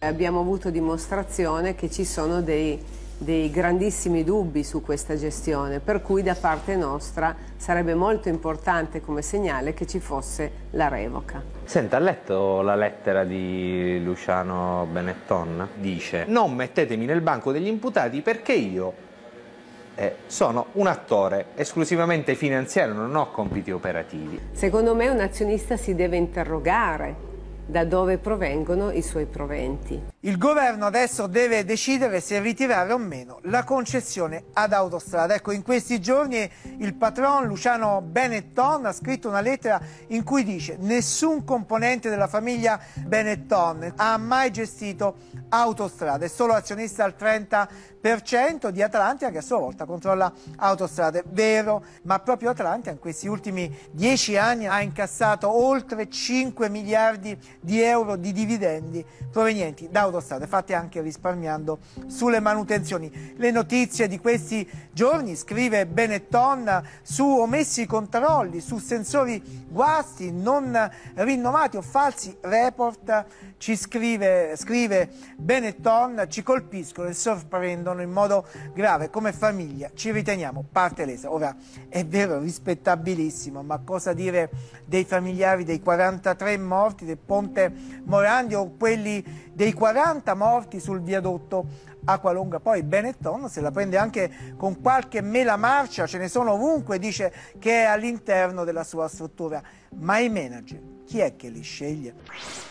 Abbiamo avuto dimostrazione che ci sono dei, dei, grandissimi dubbi su questa gestione, per cui da parte nostra sarebbe molto importante come segnale che ci fosse la revoca. Senta, ha letto la lettera di Luciano Benetton? Dice, non mettetemi nel banco degli imputati perché io eh, sono un attore esclusivamente finanziario, non ho compiti operativi. Secondo me un azionista si deve interrogare da dove provengono i suoi proventi. Il governo adesso deve decidere se ritirare o meno la concessione ad Autostrada. Ecco, in questi giorni il patron Luciano Benetton ha scritto una lettera in cui dice nessun componente della famiglia Benetton ha mai gestito Autostrada, è solo azionista al 30% di Atlantia che a sua volta controlla Autostrada. È vero, ma proprio Atlantia in questi ultimi dieci anni ha incassato oltre 5 miliardi di di euro di dividendi provenienti da Autostrade, fatte anche risparmiando sulle manutenzioni. Le notizie di questi giorni, scrive Benetton, su omessi controlli, su sensori guasti non rinnovati o falsi report, ci scrive, scrive Benetton, ci colpiscono e sorprendono in modo grave. Come famiglia ci riteniamo parte lesa. Ora, è vero, rispettabilissimo, ma cosa dire dei familiari dei 43 morti del ponte Monte Morandi o quelli dei 40 morti sul viadotto Acqualonga. Poi Benetton se la prende anche con qualche mela marcia, ce ne sono ovunque, dice che è all'interno della sua struttura. Ma i manager, chi è che li sceglie?